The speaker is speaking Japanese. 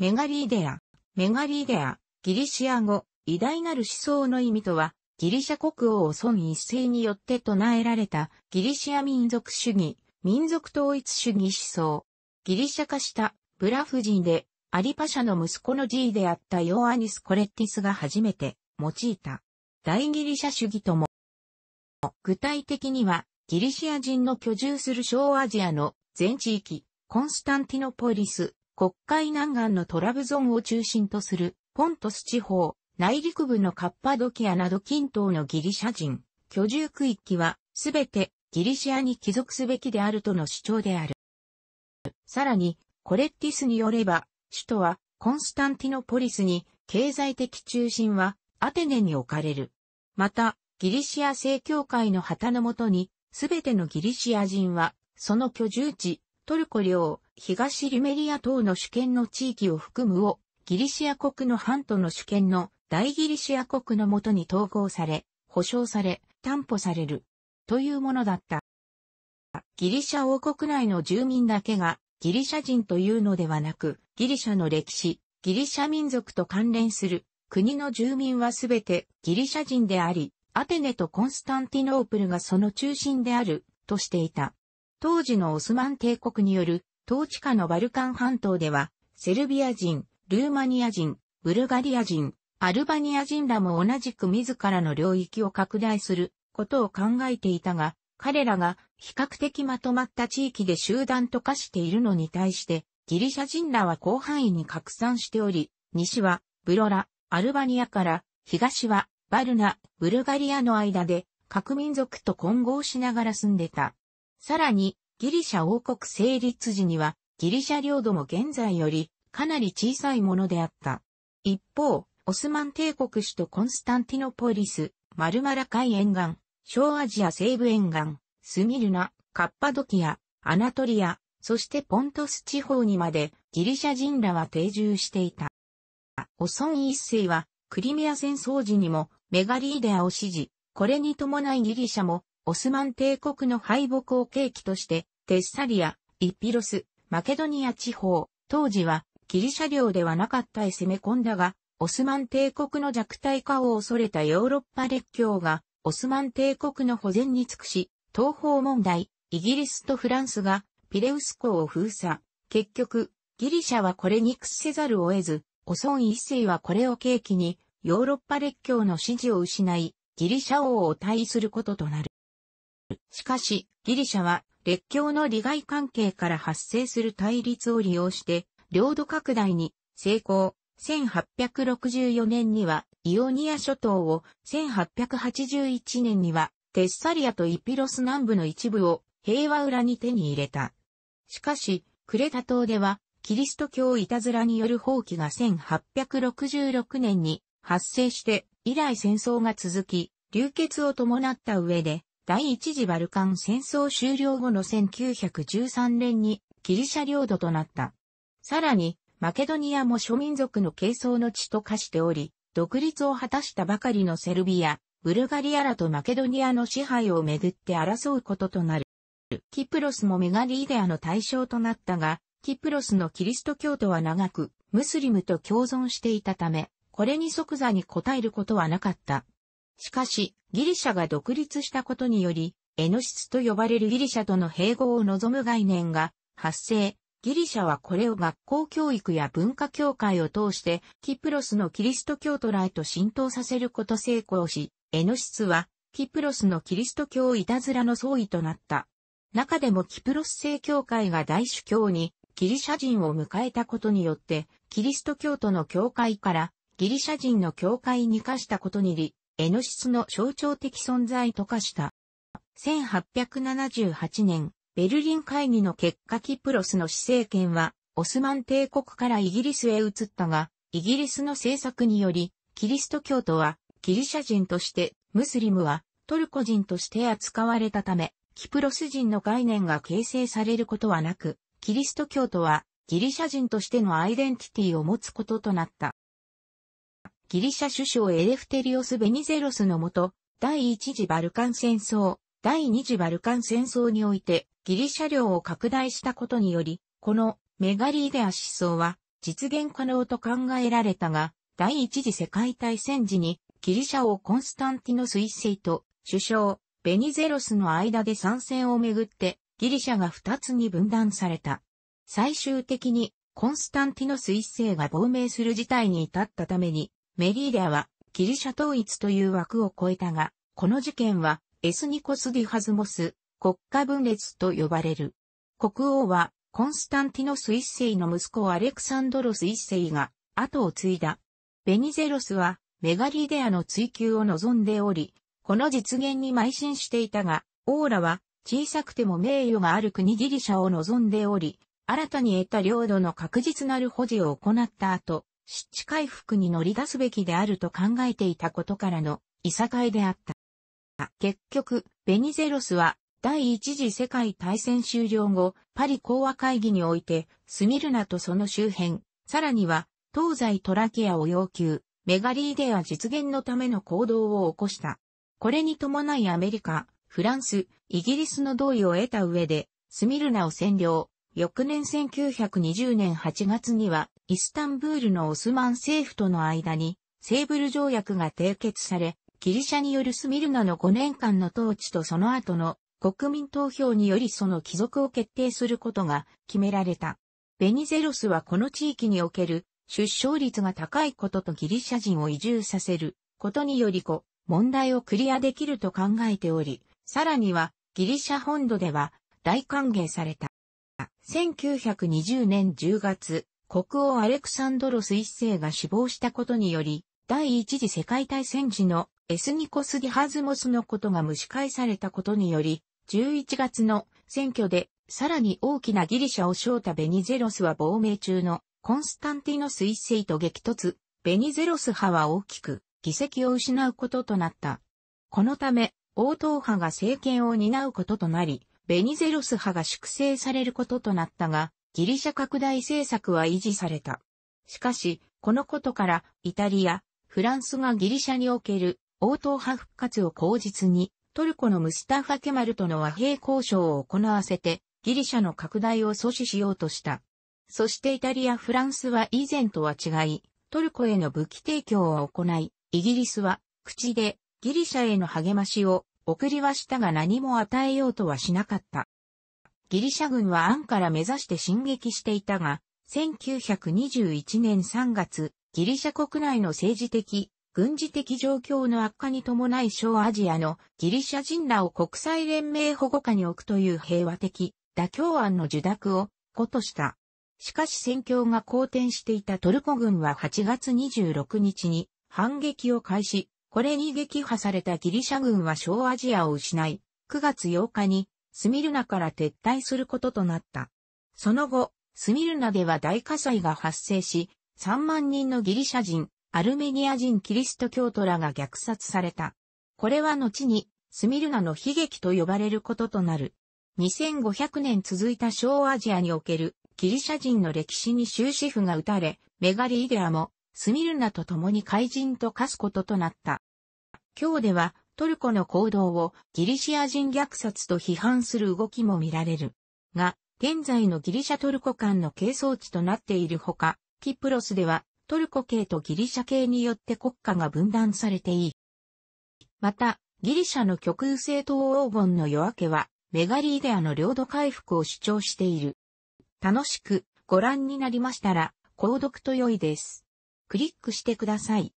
メガリーデア、メガリーデア、ギリシア語、偉大なる思想の意味とは、ギリシャ国王を孫一世によって唱えられたギリシア民族主義、民族統一主義思想。ギリシャ化したブラフ人でアリパシャの息子の G であったヨアニス・コレッティスが初めて用いた大ギリシャ主義とも。具体的にはギリシア人の居住する小アジアの全地域、コンスタンティノポリス、国会南岸のトラブゾンを中心とするポントス地方、内陸部のカッパドキアなど近東のギリシャ人、居住区域は、すべてギリシアに帰属すべきであるとの主張である。さらに、コレッティスによれば、首都はコンスタンティノポリスに、経済的中心はアテネに置かれる。また、ギリシア正教会の旗のもとに、すべてのギリシア人は、その居住地、トルコ領、東リメリア島の主権の地域を含むを、ギリシア国の半島の主権の大ギリシア国のもとに統合され、保障され、担保される、というものだった。ギリシャ王国内の住民だけがギリシャ人というのではなく、ギリシャの歴史、ギリシャ民族と関連する国の住民はすべてギリシャ人であり、アテネとコンスタンティノープルがその中心であるとしていた。当時のオスマン帝国による統治下のバルカン半島では、セルビア人、ルーマニア人、ブルガリア人、アルバニア人らも同じく自らの領域を拡大することを考えていたが、彼らが比較的まとまった地域で集団と化しているのに対して、ギリシャ人らは広範囲に拡散しており、西はブロラ、アルバニアから、東はバルナ、ブルガリアの間で各民族と混合しながら住んでた。さらに、ギリシャ王国成立時には、ギリシャ領土も現在よりかなり小さいものであった。一方、オスマン帝国首都コンスタンティノポリス、マルマラ海沿岸、小アジア西部沿岸、スミルナ、カッパドキア、アナトリア、そしてポントス地方にまでギリシャ人らは定住していた。オソン一世はクリミア戦争時にもメガリーデアを支持、これに伴いギリシャもオスマン帝国の敗北を契機としてテッサリア、イピロス、マケドニア地方、当時はギリシャ領ではなかったへ攻め込んだが、オスマン帝国の弱体化を恐れたヨーロッパ列強が、オスマン帝国の保全に尽くし、東方問題、イギリスとフランスがピレウス港を封鎖。結局、ギリシャはこれに屈せざるを得ず、オソン一世はこれを契機に、ヨーロッパ列強の支持を失い、ギリシャ王を退位することとなる。しかし、ギリシャは列強の利害関係から発生する対立を利用して、領土拡大に成功。1864年にはイオニア諸島を、1881年にはテッサリアとイピロス南部の一部を平和裏に手に入れた。しかし、クレタ島では、キリスト教いたずらによる放棄が1866年に発生して、以来戦争が続き、流血を伴った上で、第一次バルカン戦争終了後の1913年にギリシャ領土となった。さらに、マケドニアも諸民族の軽装の地と化しており、独立を果たしたばかりのセルビア、ブルガリアらとマケドニアの支配をめぐって争うこととなる。キプロスもメガリーデアの対象となったが、キプロスのキリスト教徒は長く、ムスリムと共存していたため、これに即座に応えることはなかった。しかし、ギリシャが独立したことにより、エノシスと呼ばれるギリシャとの併合を望む概念が発生。ギリシャはこれを学校教育や文化協会を通してキプロスのキリスト教徒らへと浸透させること成功し、エノシスはキプロスのキリスト教いたずらの総意となった。中でもキプロス正教会が大主教にギリシャ人を迎えたことによって、キリスト教徒の教会からギリシャ人の教会に化したことにエノシスの象徴的存在と化した。1878年、ベルリン会議の結果キプロスの施政権は、オスマン帝国からイギリスへ移ったが、イギリスの政策により、キリスト教徒はギリシャ人として、ムスリムはトルコ人として扱われたため、キプロス人の概念が形成されることはなく、キリスト教徒はギリシャ人としてのアイデンティティを持つこととなった。ギリシャ首相エレフテリオス・ベニゼロスのもと、第一次バルカン戦争、第二次バルカン戦争において、ギリシャ領を拡大したことにより、このメガリーデア思想は実現可能と考えられたが、第一次世界大戦時にギリシャ王コンスタンティノス一世と首相ベニゼロスの間で参戦をめぐってギリシャが二つに分断された。最終的にコンスタンティノス一世が亡命する事態に至ったためにメリーダはギリシャ統一という枠を超えたが、この事件はエスニコスディハズモス国家分裂と呼ばれる。国王はコンスタンティノス一世の息子アレクサンドロス一世が後を継いだ。ベニゼロスはメガリーデアの追求を望んでおり、この実現に邁進していたが、オーラは小さくても名誉がある国ギリシャを望んでおり、新たに得た領土の確実なる保持を行った後、湿地回復に乗り出すべきであると考えていたことからの、いさかいであった。結局、ベニゼロスは、第一次世界大戦終了後、パリ講和会議において、スミルナとその周辺、さらには、東西トラケアを要求、メガリーデア実現のための行動を起こした。これに伴いアメリカ、フランス、イギリスの同意を得た上で、スミルナを占領。翌年1920年8月には、イスタンブールのオスマン政府との間に、セーブル条約が締結され、ギリシャによるスミルナの5年間の統治とその後の国民投票によりその帰属を決定することが決められた。ベニゼロスはこの地域における出生率が高いこととギリシャ人を移住させることによりこ問題をクリアできると考えており、さらにはギリシャ本土では大歓迎された。1920年10月、国王アレクサンドロス一世が死亡したことにより、第一次世界大戦時のエスニコス・ディハズモスのことが蒸し返されたことにより、11月の選挙でさらに大きなギリシャを称太ベニゼロスは亡命中のコンスタンティノス一世と激突、ベニゼロス派は大きく議席を失うこととなった。このため、王党派が政権を担うこととなり、ベニゼロス派が粛清されることとなったが、ギリシャ拡大政策は維持された。しかし、このことから、イタリア、フランスがギリシャにおける、応答派復活を口実に、トルコのムスタファ・ケマルとの和平交渉を行わせて、ギリシャの拡大を阻止しようとした。そしてイタリア・フランスは以前とは違い、トルコへの武器提供を行い、イギリスは、口で、ギリシャへの励ましを、送りはしたが何も与えようとはしなかった。ギリシャ軍はアンから目指して進撃していたが、1921年3月、ギリシャ国内の政治的、軍事的状況の悪化に伴い小アジアのギリシャ人らを国際連盟保護下に置くという平和的妥協案の受諾を子とした。しかし戦況が好転していたトルコ軍は8月26日に反撃を開始、これに撃破されたギリシャ軍は小アジアを失い、9月8日にスミルナから撤退することとなった。その後、スミルナでは大火災が発生し、3万人のギリシャ人、アルメニア人キリスト教徒らが虐殺された。これは後に、スミルナの悲劇と呼ばれることとなる。2500年続いた小アジアにおけるギリシャ人の歴史に終止符が打たれ、メガリイデアもスミルナと共に怪人と化すこととなった。今日ではトルコの行動をギリシア人虐殺と批判する動きも見られる。が、現在のギリシャトルコ間の係争地となっているほか、キプロスではトルコ系とギリシャ系によって国家が分断されていい。また、ギリシャの極右政党黄金の夜明けは、メガリーデアの領土回復を主張している。楽しくご覧になりましたら、購読と良いです。クリックしてください。